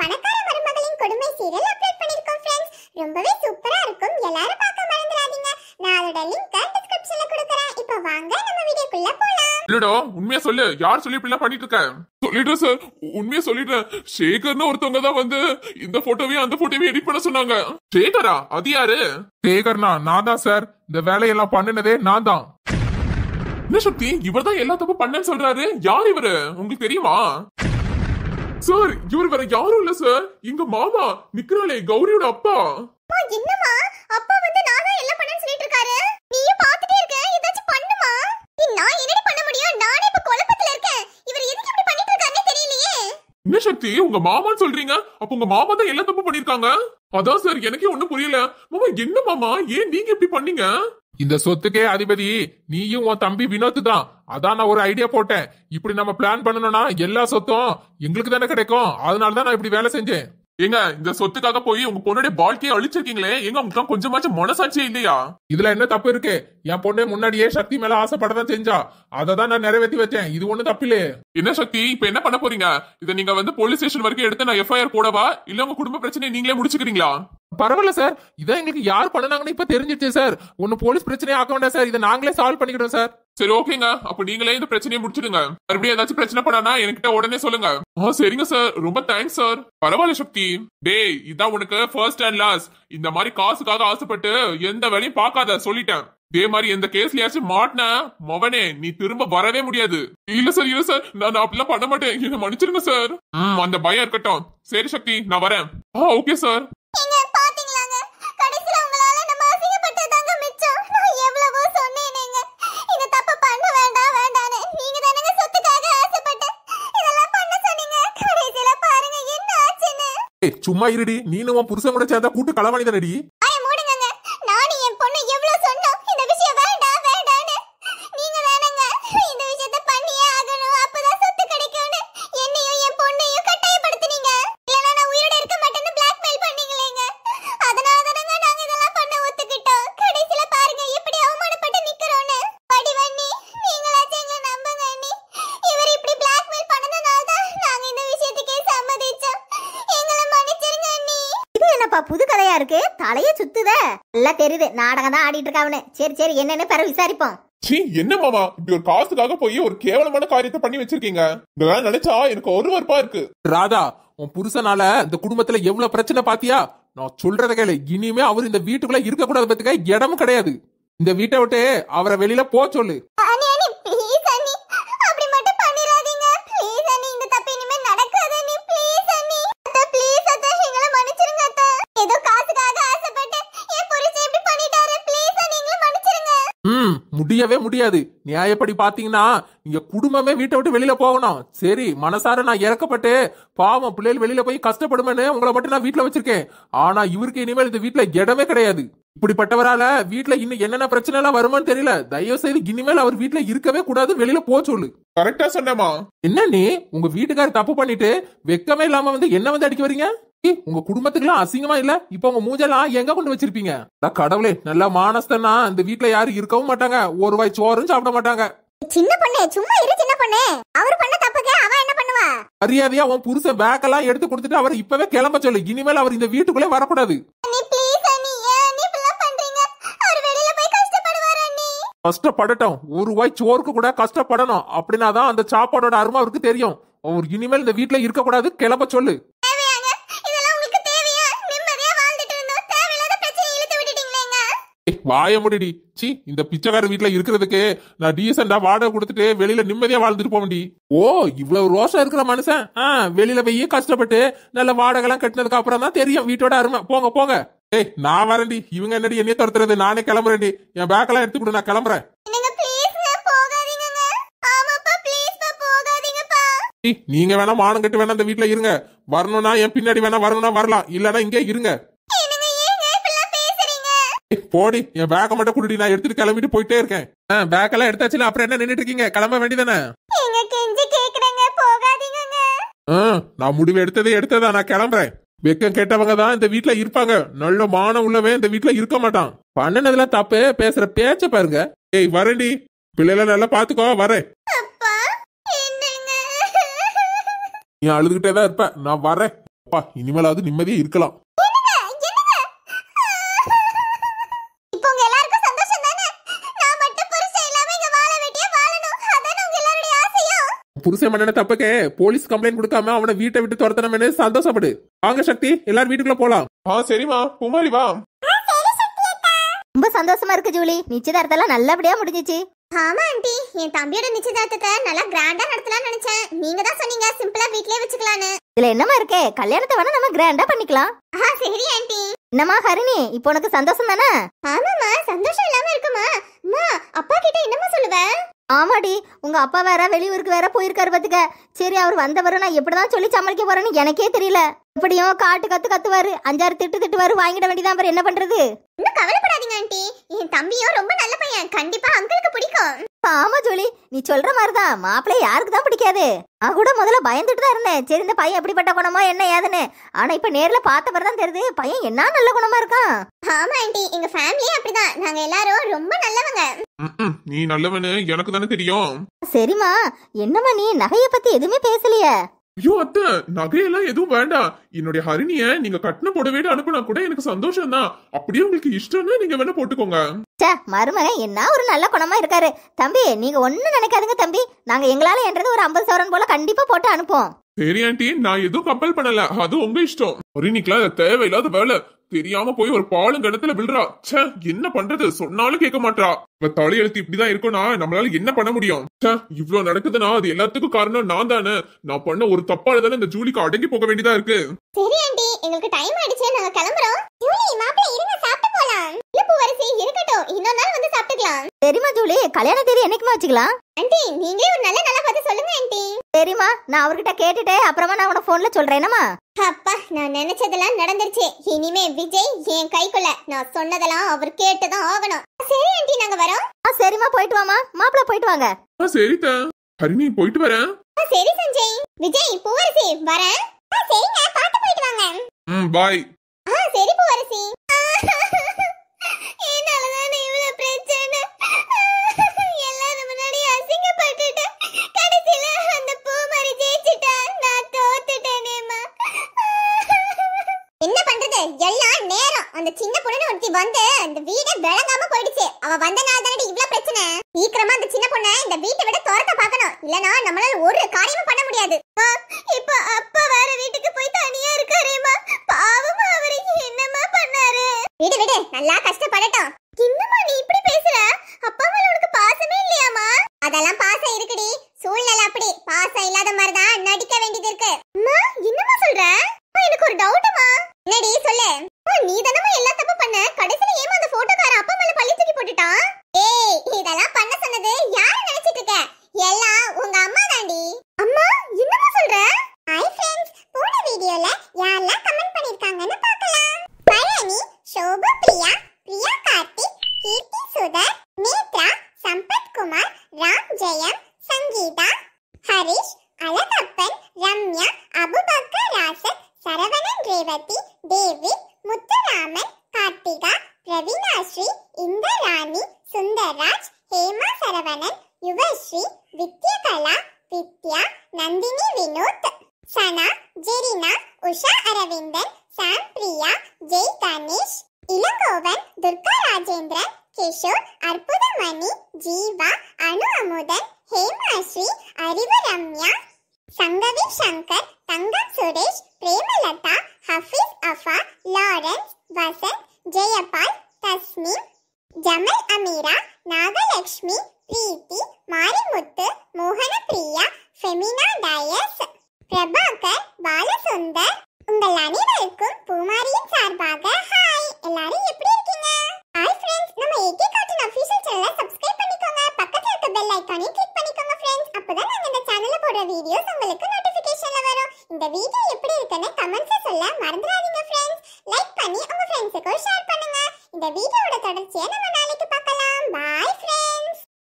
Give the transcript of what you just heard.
பணக்கார மருமகளின் கொடுமை serial upload பண்ணிருக்கோம் फ्रेंड्स ரொம்பவே சூப்பரா இருக்கும் எல்லாரும் பார்க்க மறந்துடாதீங்க நான் அதோட லிங்க் டிஸ்கிரிப்ஷன்ல கொடுக்கறேன் இப்போ வாங்க நம்ம வீடியோக்குள்ள போலாம் இல்லடா உண்மையா சொல்லு யார் சொல்லி இப்படி பண்ணிட்டு இருக்க சொல்லிடுறேன் சார் உண்மையா சொல்லிடுறேன் சேகர்னு ஒருத்தவங்க தான் வந்து இந்த போட்டோவையும் அந்த போட்டோவையும் எடிட் பண்ண சொன்னாங்க சேகரா அது யாரு சேகர்னா நான் தான் சார் இந்த வேலையெல்லாம் பண்ணினதே நான் தான் என்ன சக்தி இவர் தான் சொல்றாரு யார் இவரு உங்களுக்கு தெரியுமா சார் இவர் வேற யாரும் இல்ல சார் எங்க மாமா நிக்கிறாளே கௌரியோட அப்பா என்னமா அப்பா வந்து நான் என்ன எல்லாம் பண்ணேன்னு சொல்லிட்டு இருக்காரு நீயும் பாத்துட்டே இருக்க ஏதாச்சும் பண்ணுமா நான் என்னடி பண்ண முடியும் நானே இப்ப குழப்பத்துல இருக்கேன் இவர் எதுக்கு இப்படி பண்ணிட்டு இருக்காருனே தெரியலையே என்ன சக்தி உங்க மாமான்னு சொல்றீங்க அப்ப உங்க மாமா தான் எல்லா தப்பு பண்ணிருக்காங்க அதான் சார் எனக்கே ஒண்ணும் புரியல மாமா என்ன மாமா ஏன் நீங்க இப்படி பண்ணீங்க இந்த சொத்துக்கே அதிபதி நீயும் உன் தம்பி வினோத்து தான் அதான் நான் ஒரு ஐடியா போட்டேன் இப்படி நம்ம பிளான் பண்ணணும்னா எல்லா சொத்தும் எங்களுக்கு தானே கிடைக்கும் அதனால தான் நான் இப்படி வேலை செஞ்சேன் ஏங்க இந்த சொத்துக்காக போய் உங்க பொண்ணுடைய வாழ்க்கையை அழிச்சிருக்கீங்களே எங்க உங்களுக்கு கொஞ்சமாச்சும் மனசாட்சியே இல்லையா இதுல என்ன தப்பு இருக்கு என் பொண்ணு முன்னாடியே சக்தி மேல ஆசைப்படதான் செஞ்சா அதை தான் நான் நிறைவேற்றி வச்சேன் இது ஒண்ணு தப்பில்லே என்ன சக்தி இப்ப என்ன பண்ண போறீங்க இதை நீங்க வந்து போலீஸ் ஸ்டேஷன் வரைக்கும் எடுத்து நான் எஃப்ஐஆர் போடவா இல்ல உங்க குடும்ப பிரச்சனையை நீங்களே முடிச்சுக்கிறீங்களா பரவாயில்ல சார் இதான் எங்களுக்கு யார் பண்ணனாங்கன்னு இப்ப தெரிஞ்சிருச்சு சார் ஒன்னு போலீஸ் பிரச்சனையே ஆக்க வேண்டாம் சார் இதை நாங்களே சால்வ் பண்ணிக்கிறோம் சார் சரி ஓகேங்க அப்ப நீங்களே இந்த பிரச்சனையை முடிச்சிடுங்க மறுபடியும் ஏதாச்சும் பிரச்சனை பண்ணா என்கிட்ட உடனே சொல்லுங்க ஆ சரிங்க சார் ரொம்ப தேங்க்ஸ் சார் பரவாயில்ல சக்தி டேய் இதான் உனக்கு ஃபர்ஸ்ட் அண்ட் லாஸ்ட் இந்த மாதிரி காசுக்காக ஆசைப்பட்டு எந்த வேலையும் பார்க்காத சொல்லிட்டேன் இதே மாதிரி எந்த கேஸ்லயாச்சும் மாட்டின மவனே நீ திரும்ப வரவே முடியாது இல்ல சார் இல்ல சார் நான் அப்படிலாம் பண்ண மாட்டேன் என்ன மன்னிச்சிருங்க சார் அந்த பயம் இருக்கட்டும் சரி சக்தி நான் வரேன் ஆ ஓகே சார் சும்மா இருடி நீனும் உன் புருஷன் கூட சேர்ந்தா கூட்டு களவாணிதான் தலைய சுத்துத நல்லா தெரியுது நாடகம் தான் ஆடிட்டு இருக்காவனு சரி சரி என்னன்னு பிற விசாரிப்போம் சீ என்ன மாமா இப்படி ஒரு காசுக்காக போய் ஒரு கேவலமான காரியத்தை பண்ணி வச்சிருக்கீங்க இதெல்லாம் நினைச்சா எனக்கு ஒரு வருப்பா இருக்கு ராதா உன் புருஷனால இந்த குடும்பத்துல எவ்வளவு பிரச்சனை பாத்தியா நான் சொல்றத கேளு இனிமே அவர் இந்த வீட்டுக்குள்ள இருக்க கூடாது பத்துக்க இடமும் கிடையாது இந்த வீட்டை விட்டு அவரை வெளியில போ சொல்லு முடியவே முடியாது நியாயப்படி பாத்தீங்கன்னா இங்க குடும்பமே வீட்டை விட்டு வெளியில போகணும் சரி மனசார நான் இறக்கப்பட்டு பாவம் பிள்ளைகள் வெளியில போய் கஷ்டப்படுமேன்னு உங்களை மட்டும் நான் வீட்டுல வச்சிருக்கேன் ஆனா இவருக்கு இனிமேல் இந்த வீட்டுல இடமே கிடையாது இப்படிப்பட்டவரால வீட்டுல இன்னும் என்னென்ன பிரச்சனை எல்லாம் வருமான்னு தெரியல தயவு செய்து இனிமேல் அவர் வீட்டுல இருக்கவே கூடாது வெளியில போ சொல்லு கரெக்டா சொன்னமா என்ன நீ உங்க வீட்டுக்காரர் தப்பு பண்ணிட்டு வெக்கமே இல்லாம வந்து என்ன வந்து அடிக்க வரீங்க உங்க குடும்பத்துக்குலாம் அசிங்கமா இல்ல இப்ப உங்க மூஞ்செல்லாம் எங்க கொண்டு வச்சிருப்பீங்க கடவுளே நல்லா மானஸ்தனா இந்த வீட்டுல யாரும் இருக்கவும் மாட்டாங்க ஒரு வாய் சோறும் சாப்பிட மாட்டாங்க சின்ன பொண்ணு சும்மா இரு சின்ன பொண்ணு அவர் பண்ண தப்புக்கு அவ என்ன பண்ணுவா மரியாதையா உன் புருஷன் பேக் எல்லாம் எடுத்து கொடுத்துட்டு அவர் இப்பவே கிளம்ப சொல்லு இனிமேல் அவர் இந்த வீட்டுக்குள்ளே வரக்கூடாது கஷ்டப்படட்டும் ஒரு வாய் சோருக்கு கூட கஷ்டப்படணும் அப்படின்னாதான் அந்த சாப்பாடோட அருமை அவருக்கு தெரியும் அவர் இனிமேல் இந்த வீட்டுல இருக்க கூடாது கிளம்ப சொல்லு வாய முடிடி சி இந்த பிச்சைக்கார வீட்டுல இருக்கிறதுக்கு நான் டீசெண்டா வாடகை கொடுத்துட்டு வெளியில நிம்மதியா வாழ்ந்துட்டு முடியும் ஓ இவ்வளவு ரோஷம் இருக்கிற மனுஷன் ஆ வெளியில போய் கஷ்டப்பட்டு நல்ல வாடகை எல்லாம் கட்டினதுக்கு அப்புறம் தான் தெரியும் வீட்டோட அருமை போங்க போங்க ஏய் நான் வரேன்டி இவங்க என்னடி என்னைய துரத்துறது நானே கிளம்புறேன்டி என் பேக்கெல்லாம் எடுத்து கொடு நான் கிளம்புறேன் நீங்க வேணா மானம் கட்டு வேணா இந்த வீட்டுல இருங்க வரணும்னா என் பின்னாடி வேணா வரணும்னா வரலாம் இல்லன்னா இங்கே இருங்க போடி என் பேக்கை மட்டும் குடுடி நான் எடுத்துட்டு கிளம்பிட்டு போயிட்டே இருக்கேன் பேக் எல்லாம் எடுத்தாச்சுல அப்புறம் என்ன நின்னுட்டு இருக்கீங்க கிளம்ப வேண்டியதானே நான் முடிவு எடுத்ததே எடுத்ததா நான் கிளம்புறேன் வெக்கம் கேட்டவங்க தான் இந்த வீட்டுல இருப்பாங்க நல்ல மானம் உள்ளவே இந்த வீட்டுல இருக்க மாட்டான் பண்ணனதுல தப்பு பேசுற பேச்ச பாருங்க ஏய் வரடி பிள்ளைல நல்லா பாத்துக்கோ வரேன் நீ அழுதுகிட்டே தான் இருப்ப நான் வரேன் அப்பா இனிமேலாவது நிம்மதியா இருக்கலாம் புருஷன் பண்ணன தப்புக்கு போலீஸ் கம்ப்ளைண்ட் கொடுக்காம அவன வீட்டை விட்டு துரத்தணும்னு சந்தோஷப்படு வாங்க சக்தி எல்லாரும் வீட்டுக்குள்ள போலாம் ஆ சரிமா குமாரி வா ரொம்ப சந்தோஷமா இருக்கு ஜூலி நிச்சயதார்த்தம் நல்லபடியா முடிஞ்சிச்சு ஆமா ஆண்டி என் தம்பியோட நிச்சயதார்த்தத்தை நல்லா கிராண்டா நடத்தலாம்னு நினைச்சேன் நீங்க தான் சொன்னீங்க சிம்பிளா வீட்லயே வச்சுக்கலாம்னு இதுல என்னமா இருக்கே கல்யாணத்தை வேணா நம்ம கிராண்டா பண்ணிக்கலாம் ஆ சரி ஆண்டி என்னமா ஹரிணி இப்போ உனக்கு சந்தோஷம் தானே ஆமாமா சந்தோஷம் இல்லாம இருக்குமா அம்மா அப்பா கிட்ட என்னமா சொல்லுவ ஆமாடி உங்க அப்பா வேற வெளியூருக்கு வேற போயிருக்காரு பாத்துக்க சரி அவர் வந்தவரும் நான் எப்படிதான் சொல்லி சமாளிக்க போறேன்னு எனக்கே தெரியல எப்படியும் காட்டு கத்து கத்துவாரு அஞ்சாறு திட்டு திட்டுவாரு வாங்கிட வேண்டியதான் அவர் என்ன பண்றது இன்னும் கவலைப்படாதீங்க ஆண்டி என் தம்பியும் ரொம்ப நல்ல பையன் கண்டிப்பா அங்கிளுக்கு பிடிக்கும் ஆமா ஜோலி நீ சொல்ற மாதிரிதான் மாப்பிள்ளை யாருக்கு தான் பிடிக்காது நான் கூட முதல்ல பயந்துட்டு தான் இருந்தேன் சரி இந்த பையன் எப்படிப்பட்ட குணமா என்ன ஏதுன்னு ஆனா இப்ப நேர்ல பார்த்த தான் தெரியுது பையன் என்ன நல்ல குணமா இருக்கான் ஆமா ஆண்டி எங்க ஃபேமிலியே அப்படிதான் நாங்க எல்லாரும் ரொம்ப நல்லவங்க நீ நல்லவனு எனக்கு தானே தெரியும் சரிம்மா என்னம்மா நீ நகைய பத்தி எதுவுமே பேசலையே ஐயோ அத்த நகையெல்லாம் எதுவும் வேண்டாம் என்னுடைய ஹரிணிய நீங்க கட்டின புடவையிட அனுப்புனா கூட எனக்கு சந்தோஷம் தான் அப்படியே உங்களுக்கு இஷ்டம்னு நீங்க வேணா போட்டுக்கோங்க சே மருமகன் என்ன ஒரு நல்ல குணமா இருக்காரு தம்பி நீங்க ஒண்ணு நினைக்காதுங்க தம்பி நாங்க எங்களால என்றது ஒரு ஐம்பது சவரன் போல கண்டிப்பா போட்டு அனுப்புவோம் சரி ஆண்டி நான் எதுவும் கம்பல் பண்ணல அது உங்க இஷ்டம் ஹரிணிக்கெல்லாம் தேவையில்லாத வேலை தெரியாம போய் ஒரு பாலும் கிணத்துல விழுறா சே என்ன பண்றது சொன்னாலும் கேட்க மாட்டா இப்ப தலையெழுத்து இப்படிதான் இருக்கும்னா நம்மளால என்ன பண்ண முடியும் சே இவ்வளவு நடக்குதுன்னா அது எல்லாத்துக்கும் காரணம் நான் தானே நான் பண்ண ஒரு தப்பால தானே இந்த ஜூலிக்கு அடங்கி போக வேண்டியதா இருக்கு சரி ஆண்டி எங்களுக்கு டைம் ஆயிடுச்சு நாங்க கிளம்புறோம் ஜூலி இருங்க சாப்பிட்டு இல்ல பூவரசி இருக்கட்டும் இன்னொரு நாள் வந்து சாப்பிட்டுக்கலாம் தெரியுமா ஜூலி கல்யாண தேதி என்னைக்குமா வச்சுக்கலாம் ஆன்ட்டி நீங்களே ஒரு நல்ல நாளா பார்த்து சொல்லுங்க ஆன்ட்டி தெரியுமா நான் அவர்கிட்ட கேட்டுட்டு அப்புறமா நான் உன போன்ல சொல்றேன் என்னம்மா அப்பா நான் நினைச்சதெல்லாம் நடந்துருச்சு இனிமே விஜய் என் கைக்குள்ள நான் சொன்னதெல்லாம் அவர் கேட்டுதான் ஆகணும் சரி ஆன்ட்டி நாங்க வரோம் ஆ சரிம்மா போயிட்டு வாமா போயிட்டு வாங்க சஞ்சய் விஜய் பூவரசி வரேன் சரிங்க பார்த்து போயிட்டு வாங்க ம் சரி பூவரசி கடைசியில அந்த பூமாரி ஜெயிச்சிட்டா நான் தோத்துட்டேனேமா என்ன பண்றது எல்லாம் நேரம் அந்த சின்ன பொண்ணு ஒருத்தி வந்து அந்த வீடே விளங்காம போயிடுச்சு அவ வந்தனால தானடி இவ்வளவு பிரச்சனை சீக்கிரமா அந்த சின்ன பொண்ணை இந்த வீட்டை விட துரத்த பாக்கணும் இல்லனா நம்மளால ஒரு காரியமும் பண்ண முடியாது இப்போ அப்பா வேற வீட்டுக்கு போய் தனியா இருக்காரேமா பாவமா அவரு என்னமா பண்ணாரு விடு விடு நல்லா கஷ்டப்படட்டும் என்னம்மா நீ இப்படி பேசுற அப்பா மேல உனக்கு பாசமே இல்லையாமா அதெல்லாம் பாசம் இருக்குடி சூழ்நிலை அப்படி பாசம் இல்லாத மாதிரிதான் நடிக்க வேண்டியது இருக்கு அம்மா என்னமா சொல்ற எனக்கு ஒரு டவுட்மா என்னடி சொல்லு நீ தானமா எல்லா தப்பு பண்ண கடைசில ஏமா அந்த போட்டோக்கார அப்பா மேல பள்ளி தூக்கி போட்டுட்டான் ஏய் பார்வதி தேவி முத்துராமன் கார்த்திகா ரவினாஸ்ரீ இந்திராணி சுந்தராஜ் ஹேமா சரவணன் யுவஸ்ரீ வித்யகலா வித்யா நந்தினி வினோத் சனா ஜெரினா உஷா அரவிந்தன் சாம் பிரியா ஜெய் கணேஷ் இளங்கோவன் துர்கா ராஜேந்திரன் கிஷோர் அற்புதமணி ஜீவா அணு அமுதன் ஹேமாஸ்ரீ அறிவு சங்கவி சங்கர் தங்கம் சுரேஷ் பிரேமலதா ஹஃபீஸ் அஃபா லாரன்ஸ் வசந்த் ஜெயபால் தஸ்மீம் ஜமல் அமீரா நாகலட்சுமி பிரீத்தி மாரிமுத்து மோகன பிரியா ஃபெமினா டயஸ் பிரபாகர் பாலசுந்தர் உங்கள் அனைவருக்கும் பூமாரியின் சார்பாக ஹாய் எல்லாரும் எப்படி இருக்கீங்க